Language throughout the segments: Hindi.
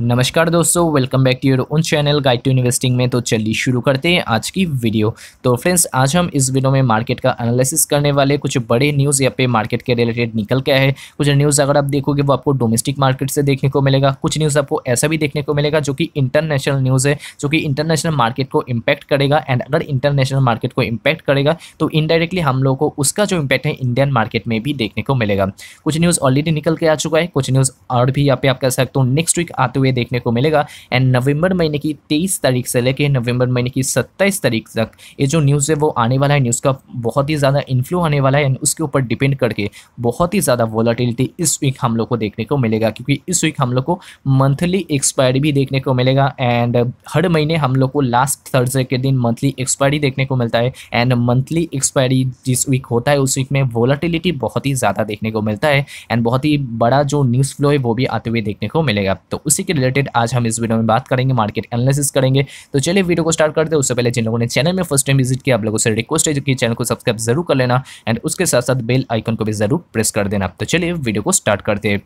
नमस्कार दोस्तों welcome back to your own channel guide to investing में तो चलिए शुरू करते हैं आज की वीडियो तो फ्रेंड्स आज हम इस वीडियो में मार्केट का एनालिसिस करने वाले कुछ बड़े न्यूज़ यहाँ पे मार्केट के रिलेटेड निकल के है कुछ न्यूज़ अगर आप देखोगे वो आपको डोमेस्टिक मार्केट से देखने को मिलेगा कुछ न्यूज़ आपको ऐसा भी देखने को मिलेगा जो कि इंटरनेशनल न्यूज़ है जो कि इंटरनेशनल मार्केट को इम्पैक्ट करेगा एंड अगर इंटरनेशनल मार्केट को इम्पैक्ट करेगा तो इनडायरेक्टली हम लोग को उसका जो इम्पैक्ट है इंडियन मार्केट में भी देखने को मिलेगा कुछ न्यूज़ ऑलरेडी निकल के आ चुका है कुछ न्यूज़ और भी यहाँ पे आप कह सकते हो नेक्स्ट वीक आते हुए देखने को मिलेगा एंड नवंबर महीने की तेईस तारीख से लेकर नवंबर महीने की सत्ताईस तारीख तक ये जो न्यूज़ है वो आने वाला है न्यूज़ का बहुत ही ज़्यादा इन्फ्लो आने वाला है एंड उसके ऊपर डिपेंड करके बहुत ही ज़्यादा वॉलाटिलिटी इस वीक हम लोग को देखने को मिलेगा क्योंकि इस वीक हम लोग को मंथली एक्सपायरी भी देखने को मिलेगा एंड हर महीने हम लोग को लास्ट थर्सडे के दिन मंथली एक्सपायरी देखने को मिलता है एंड मंथली एक्सपायरी जिस वीक होता है उस वीक में वॉलाटिलिटी बहुत ही ज़्यादा देखने को मिलता है एंड बहुत ही बड़ा जो न्यूज़ फ्लो है वो भी आते हुए देखने को मिलेगा तो उसी के रिलेटेड आज हम इस वीडियो में बात करेंगे मार्केट एनालिसिस करेंगे तो चलिए वीडियो को स्टार्ट करते हैं उससे पहले जिन लोगों ने चैनल में फर्स्ट टाइम विजिट किया आप लोगों से रिक्वेस्ट है कि चैनल को सब्सक्राइब जरूर कर लेना एंड उसके साथ साथ बेल आइकन को भी जरूर प्रेस कर देना तो चलिए वीडियो को स्टार्ट करते हैं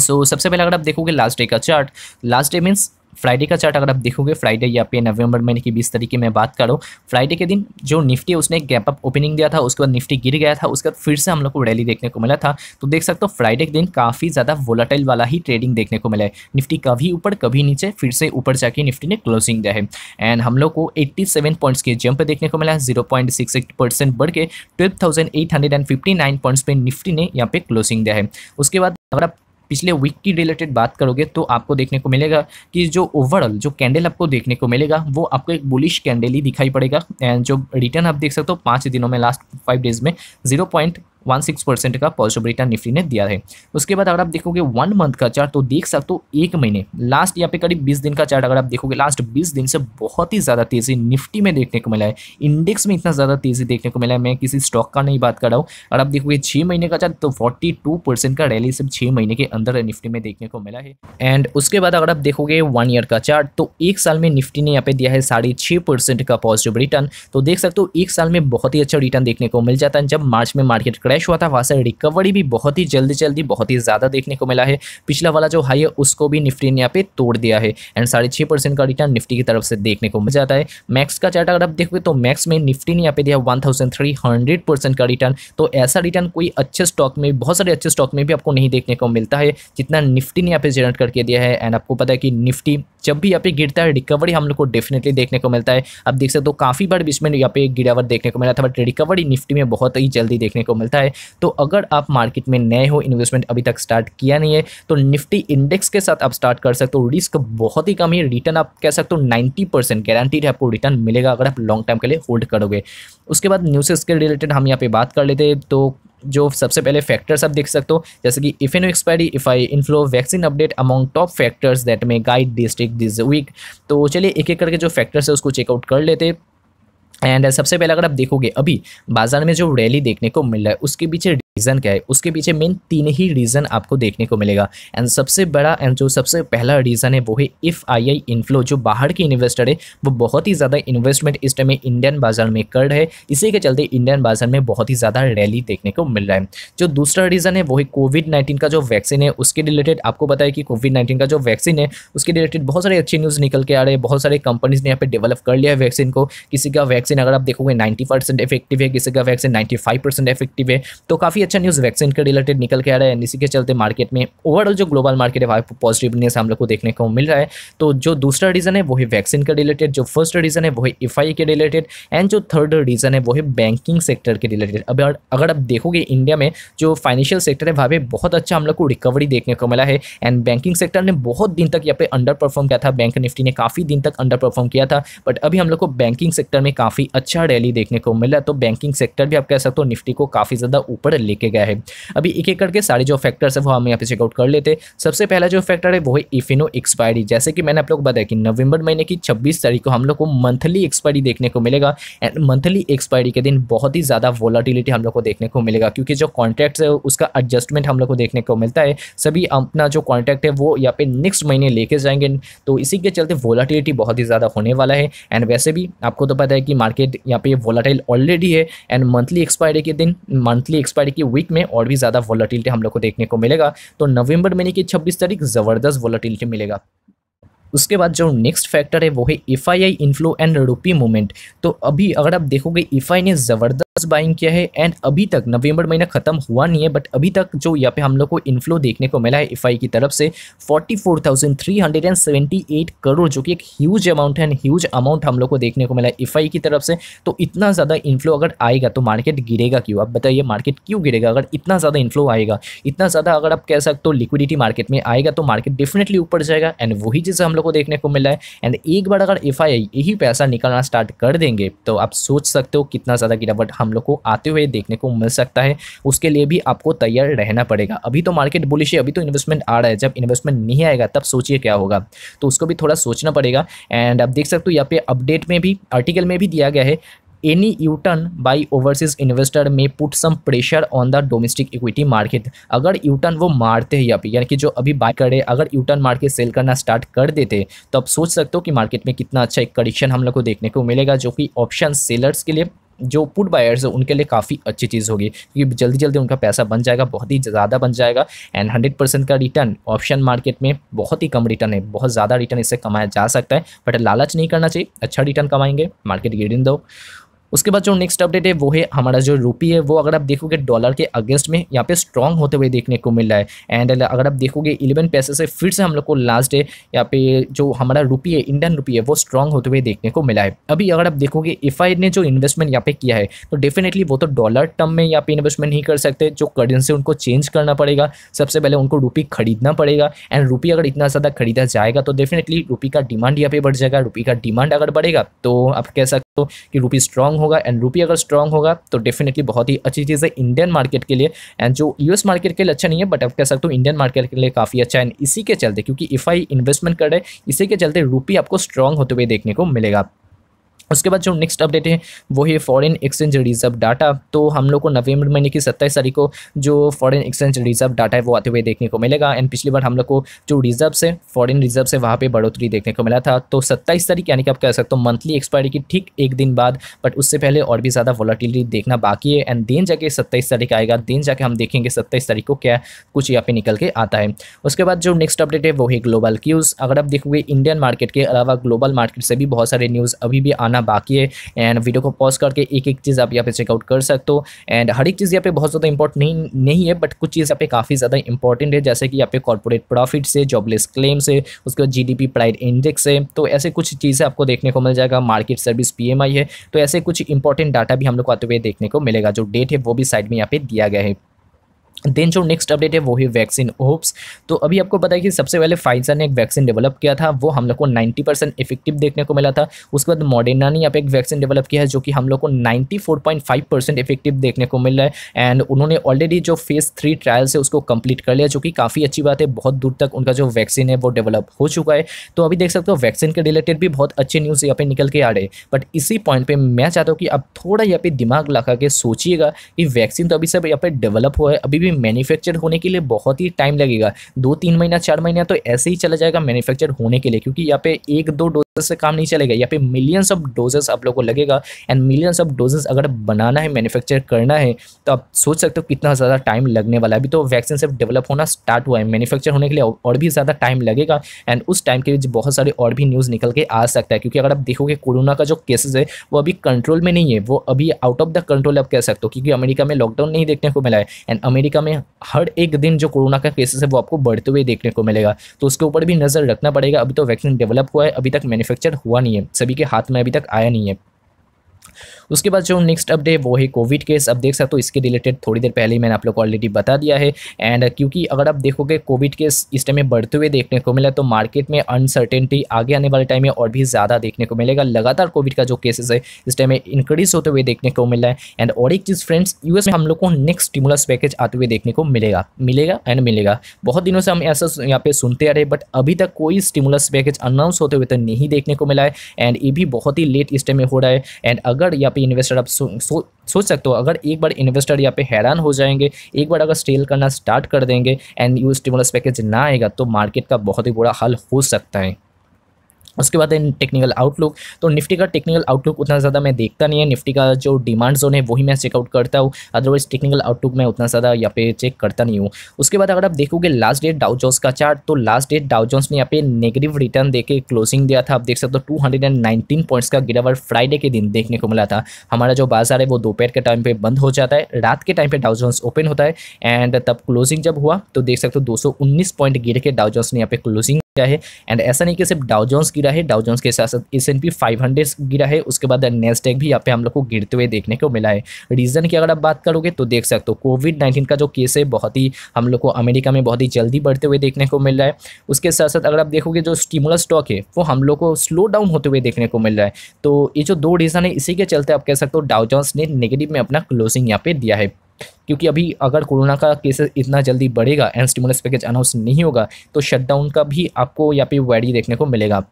सो so, सबसे पहले अगर आप देखोगे लास्ट डे का chart last day means Friday का चार्ट अगर आप देखोगे फ्राइडे या पे नवंबर महीने की बीस तरीके में बात करो फ्राइडे के दिन जो निफ्टी उसने उसने गैप अप ओपनिंग दिया था उसके बाद निफ्टी गिर गया था उसके बाद फिर से हम लोग को रैली देखने को मिला था तो देख सकते हो फ्राइडे के दिन काफ़ी ज़्यादा वोलाटाइल वाला ही ट्रेडिंग देखने को मिला है निफ्टी कभी ऊपर कभी नीचे फिर से ऊपर जाके निफ्टी ने क्लोजिंग दिया है एंड हम लोग को एट्टी सेवन पॉइंट्स के जंप देखने को मिला है zero point six eight percent बढ़ के twelve thousand eight hundred and fifty nine points पर निफ्टी ने यहाँ पे क्लोजिंग दिया है उसके बाद अगर आप पिछले वीक की रिलेटेड बात करोगे तो आपको देखने को मिलेगा कि जो ओवरऑल जो कैंडल आपको देखने को मिलेगा वो आपको एक बुलिश कैंडल ही दिखाई पड़ेगा एंड जो रिटर्न आप देख सकते हो पाँच दिनों में लास्ट फाइव डेज में zero point one six percent का पॉजिटिव रिटर्न निफ्टी ने दिया है उसके बाद अगर आप देखोगे वन मंथ का चार्ट तो देख सकते हो एक महीने लास्ट यहाँ पे करीब बीस दिन का चार्ट अगर आप देखोगे लास्ट बीस दिन से बहुत ही ज़्यादा तेज़ी निफ्टी में देखने को मिला है इंडेक्स में इतना ज़्यादा तेज़ी देखने को मिला है मैं किसी स्टॉक का नहीं बात कर रहा हूँ अगर आप देखोगे छः महीने का चार्ट तो फोर्टी टू परसेंट का रैली सिर्फ छः महीने के अंदर निफ्टी में देखने को मिला है एंड उसके बाद अगर आप देखोगे वन ईयर का चार्ट तो एक साल में निफ्टी ने यहाँ पे दिया है साढ़े छह परसेंट का पॉजिटिव रिटर्न तो देख सकते हो एक साल में बहुत ही अच्छा रिटर्न देखने को मिल जाता है जब मार्च में मार्केट क्रैश क्रैश हुआ था वहाँ से रिकवरी भी बहुत ही जल्दी जल्दी बहुत ही ज़्यादा देखने को मिला है पिछला वाला जो हाई है उसको भी निफ्टी ने यहाँ पे तोड़ दिया है एंड साढ़े छः परसेंट का रिटर्न निफ्टी की तरफ से देखने को मिल जाता है मैक्स का चार्ट अगर आप देखोगे तो मैक्स में निफ्टी ने यहाँ पे दिया one thousand three hundred percent का रिटर्न तो ऐसा रिटर्न कोई अच्छे स्टॉक में बहुत सारे अच्छे स्टॉक में भी आपको नहीं देखने को मिलता है जितना निफ्टी ने यहाँ पे जनरेट करके दिया है एंड आपको पता है कि निफ्टी जब भी यहाँ पे गिरता है रिकवरी हम लोग को डेफिनेटली देखने को मिलता है आप देख सकते हो काफ़ी बार बीच में यहाँ पे गिरावट देखने को मिला था बट रिकवरी निफ्टी में बहुत ही जल्दी देखने को मिलता है है तो अगर आप मार्केट में नए हो इन्वेस्टमेंट अभी तक स्टार्ट किया नहीं है तो निफ्टी इंडेक्स के साथ आप स्टार्ट कर सकते हो रिस्क बहुत ही कम है रिटर्न आप कह सकते हो नाइन्टी परसेंट गारंटीड आपको रिटर्न मिलेगा अगर आप लॉन्ग टाइम के लिए होल्ड करोगे उसके बाद न्यूज़ के रिलेटेड हम यहाँ पे बात कर लेते तो जो सबसे पहले फैक्टर्स आप देख सकते हो जैसे कि F N expiry F I inflow vaccine update among top factors that may guide district this week तो चलिए एक एक करके जो फैक्टर्स है उसको चेकआउट कर लेते हैं एंड uh, सबसे पहले अगर आप देखोगे अभी बाजार में जो रैली देखने को मिल रहा है उसके पीछे रीज़न क्या है उसके पीछे मेन तीन ही रीज़न आपको देखने को मिलेगा एंड सबसे बड़ा एंड जो सबसे पहला रीज़न है वो है इफ़ आई आई इन्फ्लो जो बाहर के इन्वेस्टर है वो बहुत ही ज़्यादा इन्वेस्टमेंट इस टाइम इंडियन बाजार में कर रहे इसी के चलते इंडियन बाजार में बहुत ही ज़्यादा रैली देखने को मिल रहा है जो दूसरा रीज़न है वो है कोविड नाइन्टीन का जो वैक्सीन है उसके रिलेटेड आपको बताया कि कोविड नाइन्टीन का जो वैक्सीन है उसके रिलेटेड बहुत सारे अच्छी न्यूज़ निकल के आ रहे हैं बहुत सारे कंपनीज़ ने यहाँ पे डेवलप कर लिया है वैक्सीन को किसी का वैक्सीन अगर आप देखोगे नाइन्टी परसेंट इफेक्टिव है किसी का vaccine ninety five percent effective है तो काफ़ी अच्छा न्यूज़ वैक्सीन के रिलेटेड निकल के आ रहा है इसी के चलते मार्केट में ओवरऑल जो ग्लोबल मार्केट है वहाँ पर पॉजिटिवनेस हम लोग को देखने को मिल रहा है तो जो दूसरा रीज़न है वो है वैक्सीन के रिलेटेड जो फर्स्ट रीज़न है वो है एफ के रिलेटेड एंड जो थर्ड रीज़न है वो है बैंकिंग सेक्टर के रिलेटेड अब अगर आप देखोगे इंडिया में जो फाइनेंशियल सेक्टर है वहाँ पर बहुत अच्छा हम लोग को रिकवरी देखने को मिला है एंड बैंकिंग सेक्टर ने बहुत दिन तक यहाँ पे अंडर परफॉर्म किया था बैंक निफ्टी ने काफ़ी दिन तक अंडर परफॉर्म किया था बट अभी हम लोग को बैंकिंग सेक्टर में काफ़ी अच्छा रैली देखने को मिला तो बैंकिंग सेक्टर भी आप कह सकते हो निफ्टी को काफ़ी ज़्यादा ऊपर ले लेके गया है अभी एक एक करके सारे जो फैक्टर्स है वो हम यहाँ पे चेकआउट कर लेते हैं सबसे पहला जो फैक्टर है वो है इफिनो एक्सपायरी जैसे कि मैंने आप लोग बताया कि नवंबर महीने की छब्बीस तारीख को हम लोग को मंथली एक्सपायरी देखने को मिलेगा एंड मंथली एक्सपायरी के दिन बहुत ही ज़्यादा वॉलाटिलिटी हम लोग को देखने को मिलेगा क्योंकि जो कॉन्ट्रैक्ट है उसका एडजस्टमेंट हम लोग को देखने को मिलता है सभी अपना जो कॉन्ट्रैक्ट है वो यहाँ पे नेक्स्ट महीने लेके जाएंगे तो इसी के चलते वॉलाटिलिटी बहुत ही ज़्यादा होने वाला है एंड वैसे भी आपको तो पता है कि मार्केट यहाँ पे वॉलाटाइल ऑलरेडी है एंड मंथली एक्सपायरी के दिन मंथली एक्सपायरी के वीक में और भी ज़्यादा वॉलीटिलिटी हम लोग को देखने को मिलेगा तो नवंबर महीने की छब्बीस तारीख ज़बरदस्त वॉलीटिलिटी मिलेगा उसके बाद जो नेक्स्ट फैक्टर है वो है F I I inflow and rupee movement तो अभी अगर आप देखोगे एफ आई ने ज़बरदस्त बाइंग किया है एंड अभी तक नवंबर महीना खत्म हुआ नहीं है बट अभी तक जो यहाँ पे हम लोग को इनफ्लो देखने को मिला है एफ की तरफ से 44,378 करोड़ जो कि एक ह्यूज अमाउंट है ह्यूज अमाउंट हम लोग को देखने को मिला है एफ की तरफ से तो इतना ज़्यादा इन्फ्लो अगर आएगा तो मार्केट गिरेगा क्यों आप बताइए मार्केट क्यों गिरेगा अगर इतना ज़्यादा इन्फ्लो आएगा इतना ज़्यादा अगर आप कह सकते हो लिक्विडिटी मार्केट में आएगा तो मार्केट डेफिनेटली ऊपर जाएगा एंड वही चीज़ हम लोग को देखने को मिला है एंड एक बार अगर एफ यही पैसा निकालना स्टार्ट कर देंगे तो आप सोच सकते हो कितना ज़्यादा गिरावट हम लोग को आते हुए देखने को मिल सकता है उसके लिए भी आपको तैयार रहना पड़ेगा अभी तो मार्केट बुलिश है अभी तो इन्वेस्टमेंट आ रहा है जब इन्वेस्टमेंट नहीं आएगा तब सोचिए क्या होगा तो उसको भी थोड़ा सोचना पड़ेगा एंड आप देख सकते हो यहाँ पे अपडेट में भी आर्टिकल में भी दिया गया है any U turn by overseas investor में put some pressure on the domestic equity market अगर यूटर्न वो मारते हैं या फिर यानी कि जो अभी बाय करे अगर यूटर्न turn मार के सेल करना स्टार्ट कर देते तो आप सोच सकते हो कि मार्केट में कितना अच्छा एक करेक्शन हम लोग को देखने को मिलेगा जो कि ऑप्शन सेलर्स के लिए जो पुट बायर्स हैं उनके लिए काफ़ी अच्छी चीज़ होगी क्योंकि जल्दी जल्दी उनका पैसा बन जाएगा बहुत ही ज़्यादा बन जाएगा एंड हंड्रेड परसेंट का रिटर्न ऑप्शन मार्केट में बहुत ही कम रिटर्न है बहुत ज़्यादा रिटर्न इससे कमाया जा सकता है बट लालच नहीं करना चाहिए अच्छा रिटर्न कमाएंगे मार्केट गिर दो उसके बाद जो नेक्स्ट अपडेट है वो है हमारा जो रुपी है वो अगर आप देखोगे डॉलर के अगेंस्ट में यहाँ पे स्ट्रॉन्ग होते हुए देखने को मिल रहा है एंड अगर आप देखोगे इलेवन पैसे से फिर से हम लोग को लास्ट है यहाँ पे जो हमारा रुपी है इंडियन रुपी है वो स्ट्रॉन्ग होते हुए देखने को मिला है अभी अगर आप देखोगे एफ ने जो इन्वेस्टमेंट यहाँ पे किया है तो डेफिनेटली वो तो डॉलर टर्म में यहाँ पे इन्वेस्टमेंट नहीं कर सकते जो करेंसी उनको चेंज करना पड़ेगा सबसे पहले उनको रुपी खरीदना पड़ेगा एंड रुपी अगर इतना ज़्यादा खरीदा जाएगा तो डेफिनेटली रुपी का डिमांड यहाँ पे बढ़ जाएगा रुपी का डिमांड अगर बढ़ेगा तो आप कह सकते तो कि रुपी स्ट्रांग होगा एंड रुपी अगर स्ट्रांग होगा तो डेफिनेटली बहुत ही अच्छी चीज़ है इंडियन मार्केट के लिए एंड जो यूएस मार्केट के लिए अच्छा नहीं है बट अब कह सकते हो इंडियन मार्केट के लिए काफ़ी अच्छा है इसी के चलते क्योंकि इफ़ आई इन्वेस्टमेंट कर रहे इसी के चलते रुपी आपको स्ट्रांग होते हुए देखने को मिलेगा उसके बाद जो नेक्स्ट अपडेट है वो है फॉरेन एक्सचेंज रिजर्व डाटा तो हम लोग को नवंबर महीने की सत्ताईस तारीख को जो फॉरेन एक्सचेंज रिजर्व डाटा है वो आते हुए देखने को मिलेगा एंड पिछली बार हम लोग को जो रिजर्व से फॉरेन रिजर्व से वहाँ पे बढ़ोतरी देखने को मिला था तो सत्ताईस तारीख यानी कि आप कह सकते हो मंथली एक्सपायरी की ठीक एक दिन बाद बट उससे पहले और भी ज़्यादा वॉलाटिलिटी देखना बाकी है एंड दिन जाके सत्ताईस तारीख आएगा दिन जाके हम देखेंगे सत्ताईस तारीख को क्या कुछ यहाँ पे निकल के आता है उसके बाद जो नेक्स्ट अपडेट है वो है ग्लोबल क्यूज़ अगर आप देखोगे इंडियन मार्केट के अलावा ग्लोबल मार्केट से भी बहुत सारे न्यूज़ अभी भी आना करना बाकी है एंड वीडियो को पॉज करके एक एक चीज़ आप यहाँ पे चेकआउट कर सकते हो एंड हर एक चीज़ यहाँ पे बहुत ज़्यादा इंपॉर्टेंट नहीं नहीं है बट कुछ चीज़ यहाँ पे काफ़ी ज़्यादा इंपॉर्टेंट है जैसे कि यहाँ पे कॉर्पोरेट प्रॉफिट से जॉबलेस क्लेम से उसके बाद जी प्राइड इंडेक्स है तो ऐसे कुछ चीज़ें आपको देखने को मिल जाएगा मार्केट सर्विस पी है तो ऐसे कुछ इंपॉर्टेंट डाटा भी हम लोग को आते हुए देखने को मिलेगा जो डेट है वो भी साइड में यहाँ पे दिया गया है देन जो नेक्स्ट अपडेट है वो है वैक्सीन होप्स तो अभी आपको पता है कि सबसे पहले फाइजर ने एक वैक्सीन डेवलप किया था वो हम लोग को 90 परसेंट इफेक्टिव देखने को मिला था उसके बाद मॉडर्ना ने यहाँ पे एक वैक्सीन डेवलप किया है जो कि हम लोग को 94.5 परसेंट इफेक्टिव देखने को मिल रहा है एंड उन्होंने ऑलरेडी जो फेज़ थ्री ट्रायल्स है उसको कंप्लीट कर लिया जो कि काफ़ी अच्छी बात है बहुत दूर तक उनका जो वैक्सीन है वो डेवलप हो चुका है तो अभी देख सकते हो वैक्सीन के रिलेटेड भी बहुत अच्छे न्यूज़ यहाँ पे निकल के आ रहे हैं बट इसी पॉइंट पर मैं चाहता हूँ कि आप थोड़ा यहाँ पे दिमाग लगा के सोचिएगा कि वैक्सीन तो अभी सब यहाँ पर डेवलप हुआ है अभी भी मैन्युफैक्चर होने के लिए बहुत ही टाइम लगेगा दो तीन महीना चार महीना तो ऐसे ही चला जाएगा मैन्युफैक्चर होने के लिए क्योंकि यहाँ पे एक दो डोजेस से काम नहीं चलेगा यहाँ पे मिलियंस ऑफ डोजेस आप लोगों को लगेगा एंड मिलियंस ऑफ डोजेस अगर बनाना है मैन्युफैक्चर करना है तो आप सोच सकते हो कितना ज़्यादा टाइम लगने वाला है अभी तो वैक्सीन सिर्फ डेवलप होना स्टार्ट हुआ है मैन्युफैक्चर होने के लिए और भी ज़्यादा टाइम लगेगा एंड उस टाइम के बीच बहुत सारे और भी न्यूज़ निकल के आ सकता है क्योंकि अगर आप देखोगे कोरोना का जो केसेज है वो अभी कंट्रोल में नहीं है वो अभी आउट ऑफ द कंट्रोल आप कह सकते हो क्योंकि अमेरिका में लॉकडाउन नहीं देखने को मिला है एंड अमेरिका में हर एक दिन जो कोरोना का केसेस है वो आपको बढ़ते हुए देखने को मिलेगा तो उसके ऊपर भी नज़र रखना पड़ेगा अभी तो वैक्सीन डेवलप हुआ है अभी तक मैन्युफैक्चर हुआ नहीं है सभी के हाथ में अभी तक आया नहीं है उसके बाद जो नेक्स्ट अपडेट वो है कोविड केस अब देख सकते हो इसके रिलेटेड थोड़ी देर पहले मैंने आप लोग को ऑलरेडी बता दिया है एंड क्योंकि अगर आप देखोगे कोविड केस इस टाइम में बढ़ते हुए देखने को मिला तो मार्केट में अनसर्टेनिटी आगे आने वाले टाइम में और भी ज़्यादा देखने को मिलेगा लगातार कोविड का जो केसेस है इस टाइम में इंक्रीज होते हुए देखने को मिला है एंड और एक चीज़ फ्रेंड्स यूएस में हम लोग को नेक्स्ट स्टिमुलस पैकेज आते हुए देखने को मिलेगा मिलेगा एंड मिलेगा बहुत दिनों से हम ऐसा यहाँ पे सुनते आ रहे बट अभी तक कोई स्टिमुलस पैकेज अनाउंस होते हुए तो नहीं देखने को मिला है एंड ये भी बहुत ही लेट इस टाइम में हो रहा है एंड अगर अगर यहाँ पे इन्वेस्टर आप सो, सो, सोच सकते हो अगर एक बार इन्वेस्टर यहाँ पे हैरान हो जाएंगे एक बार अगर स्टेल करना स्टार्ट कर देंगे एंड यू स्टिमुलस पैकेज ना आएगा तो मार्केट का बहुत ही बुरा हाल हो सकता है उसके बाद है टेक्निकल आउटलुक तो निफ्टी का टेक्निकल आउटलुक उतना ज़्यादा मैं देखता नहीं है निफ्टी का जो डिमांड जोन है वही मैं चेकआउट करता हूँ अदरवाइज टेक्निकल आउटलुक मैं उतना ज़्यादा यहाँ पे चेक करता नहीं हूँ उसके बाद अगर आप देखोगे लास्ट डेट डाउजोन्स का चार्ट तो लास्ट डेट डाउजोन्स ने यहाँ पे नेगेटिव रिटर्न देकर क्लोजिंग दिया था आप देख सकते हो टू पॉइंट्स का गिरावट फ्राइडे के दिन देखने को मिला था हमारा जो बाजार है वो दोपहर के टाइम पर बंद हो जाता है रात के टाइम पर जॉन्स ओपन होता है एंड तब क्लोजिंग जब हुआ तो देख सकते हो दो पॉइंट गिर के डाउजोन्स ने यहाँ पे क्लोजिंग गिरा है एंड ऐसा नहीं कि सिर्फ डाउ जोन्स गिरा है डाउ जोन्स के साथ साथ S and P five hundred गिरा है उसके बाद नेस्टेक भी यहाँ पे हम लोग को गिरते हुए देखने को मिला है रीज़न की अगर आप बात करोगे तो देख सकते हो कोविड नाइन्टीन का जो केस है बहुत ही हम लोग को अमेरिका में बहुत ही जल्दी बढ़ते हुए देखने को मिल रहा है उसके साथ साथ अगर आप देखोगे जो स्टिमुलस स्टॉक है वो हम लोग को स्लो डाउन होते हुए देखने को मिल रहा है तो ये जो दो रीज़न है इसी के चलते आप कह सकते हो डाउ जोन्स ने नेगेटिव में अपना क्लोजिंग यहाँ पे दिया है क्योंकि अभी अगर कोरोना का केसेस इतना जल्दी बढ़ेगा एंड स्टिमुलस पैकेज अनाउंस नहीं होगा तो शटडाउन का भी आपको यहाँ पे वैडी देखने को मिलेगा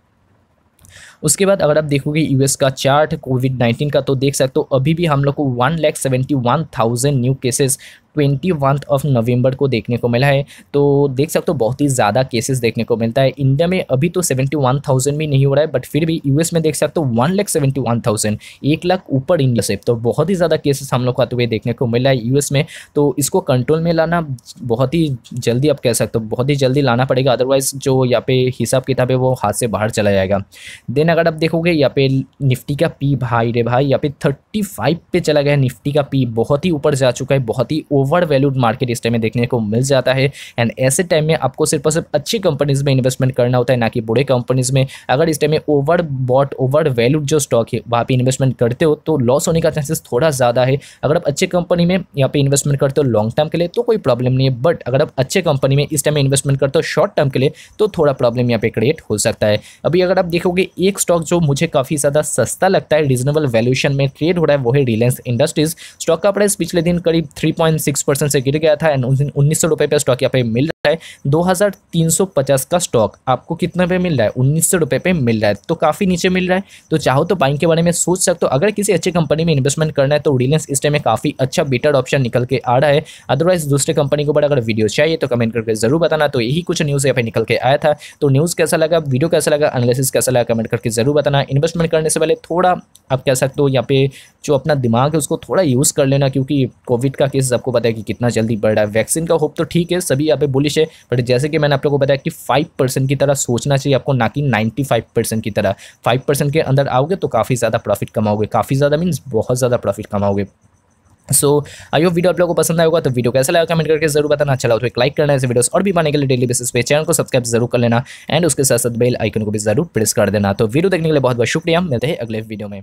उसके बाद अगर आप देखोगे यूएस का चार्ट कोविड नाइन्टीन का तो देख सकते हो अभी भी हम लोग को one lakh seventy one thousand new cases twenty of November को देखने को मिला है तो देख सकते हो बहुत ही ज़्यादा केसेस देखने को मिलता है इंडिया में अभी तो सेवेंटी वन थाउजेंड भी नहीं हो रहा है बट फिर भी यूएस में देख सकते हो one lakh seventy one thousand एक लाख ऊपर इंडिया से तो बहुत ही ज़्यादा केसेस हम लोग को आते हुए देखने को मिला है यूएस में तो इसको कंट्रोल में लाना बहुत ही जल्दी आप कह सकते हो बहुत ही जल्दी लाना पड़ेगा अदरवाइज जो यहाँ पे हिसाब किताब है वो हाथ से बाहर चला जाएगा देन अगर आप देखोगे यहाँ पे निफ्टी का पी भाई रे भाई यहाँ पे थर्टी फाइव पे चला गया निफ्टी का पी बहुत ही ऊपर जा चुका है बहुत ही ओ ओवर वैल्यूड मार्केट इस टाइम में देखने को मिल जाता है एंड ऐसे टाइम में आपको सिर्फ और सिर्फ अच्छी कंपनीज़ में इन्वेस्टमेंट करना होता है ना कि बुरे कंपनीज़ में अगर इस टाइम में ओवर बॉट ओवर वैल्यूड जो स्टॉक है वहाँ पर इन्वेस्टमेंट करते हो तो लॉस होने का चांसेस थोड़ा ज़्यादा है अगर आप अच्छी कंपनी में यहाँ पर इन्वेस्टमेंट करते हो लॉन्ग टर्म के लिए तो कोई प्रॉब्लम नहीं है बट अगर आप अच्छे कंपनी में इस टाइम में इन्वेस्टमेंट करते हो शॉर्ट टर्म के लिए तो थोड़ा प्रॉब्लम यहाँ पे क्रिएट हो सकता है अभी अगर आप देखोगे एक स्टॉक जो मुझे काफ़ी ज़्यादा सस्ता लगता है रीजनेबल वैल्यूशन में ट्रेड हो रहा है वो है रिलायंस इंडस्ट्रीज़ स्टॉक का प्राइस पिछले दिन करीब थ्री पॉइंट सिक्स परसेंट से गिर गया था एंड उन्नीस सौ रुपये पर स्टॉक यहाँ पे मिल रहा है दो हज़ार तीन सौ पचास का स्टॉक आपको कितना पे मिल रहा है उन्नीस सौ रुपये पे मिल रहा है तो काफ़ी नीचे मिल रहा है तो चाहो तो बाइंग के बारे में सोच सकते हो अगर किसी अच्छी कंपनी में इन्वेस्टमेंट करना है तो रिलायंस इस टाइम में काफ़ी अच्छा बेटर ऑप्शन निकल के आ रहा है अदरवाइज दूसरे कंपनी को बड़ा अगर वीडियो चाहिए तो कमेंट करके जरूर बताना तो यही कुछ न्यूज़ यहाँ पे निकल के आया था तो न्यूज़ कैसा लगा वीडियो कैसा लगा एनालिसिस कैसा लगा कमेंट करके जरूर बताना इन्वेस्टमेंट करने से पहले थोड़ा आप कह सकते हो यहाँ पे जो अपना दिमाग है उसको थोड़ा यूज़ कर लेना क्योंकि कोविड का केस आपको पता है कि कितना जल्दी बढ़ रहा है वैक्सीन का होप तो ठीक है सभी यहाँ पे बुलिश है बट जैसे कि मैंने आप लोगों को बताया कि फाइव परसेंट की तरह सोचना चाहिए आपको ना कि नाइन्टी फाइव परसेंट की तरह फाइव परसेंट के अंदर आओगे तो काफ़ी ज़्यादा प्रॉफिट कमाओगे काफ़ी ज़्यादा मीन्स बहुत ज़्यादा प्रॉफिट कमाओगे सो आई होप वीडियो आप लोगों को पसंद आएगा तो वीडियो कैसा लगा कमेंट करके जरूर बताना अच्छा लगा तो एक लाइक करना ऐसे वीडियोस और भी पाने के लिए डेली बेसिस पे चैनल को सब्सक्राइब जरूर कर लेना एंड उसके साथ साथ बेल आइकन को भी जरूर प्रेस कर देना तो वीडियो देखने के लिए बहुत बहुत शुक्रिया मिलते हैं अगले वीडियो में